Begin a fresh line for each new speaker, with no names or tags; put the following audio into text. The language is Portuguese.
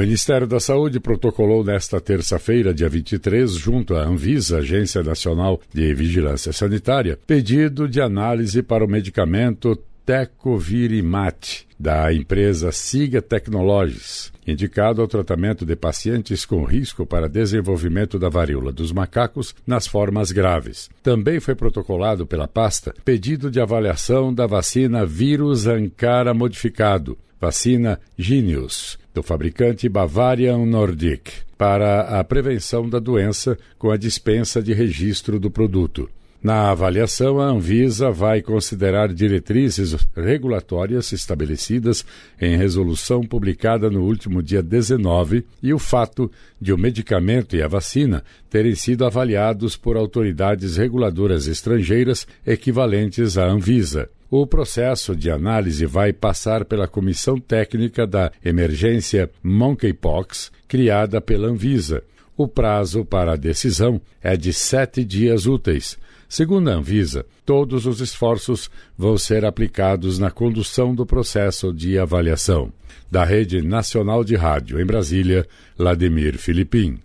Ministério da Saúde protocolou nesta terça-feira, dia 23, junto à Anvisa, Agência Nacional de Vigilância Sanitária, pedido de análise para o medicamento Tecovirimat, da empresa Siga Technologies, indicado ao tratamento de pacientes com risco para desenvolvimento da varíola dos macacos nas formas graves. Também foi protocolado pela pasta pedido de avaliação da vacina vírus Ankara modificado, vacina Genius, do fabricante Bavarian Nordic, para a prevenção da doença com a dispensa de registro do produto. Na avaliação, a Anvisa vai considerar diretrizes regulatórias estabelecidas em resolução publicada no último dia 19 e o fato de o medicamento e a vacina terem sido avaliados por autoridades reguladoras estrangeiras equivalentes à Anvisa. O processo de análise vai passar pela Comissão Técnica da Emergência Monkeypox, criada pela Anvisa. O prazo para a decisão é de sete dias úteis. Segundo a Anvisa, todos os esforços vão ser aplicados na condução do processo de avaliação. Da Rede Nacional de Rádio em Brasília, Vladimir Filipim.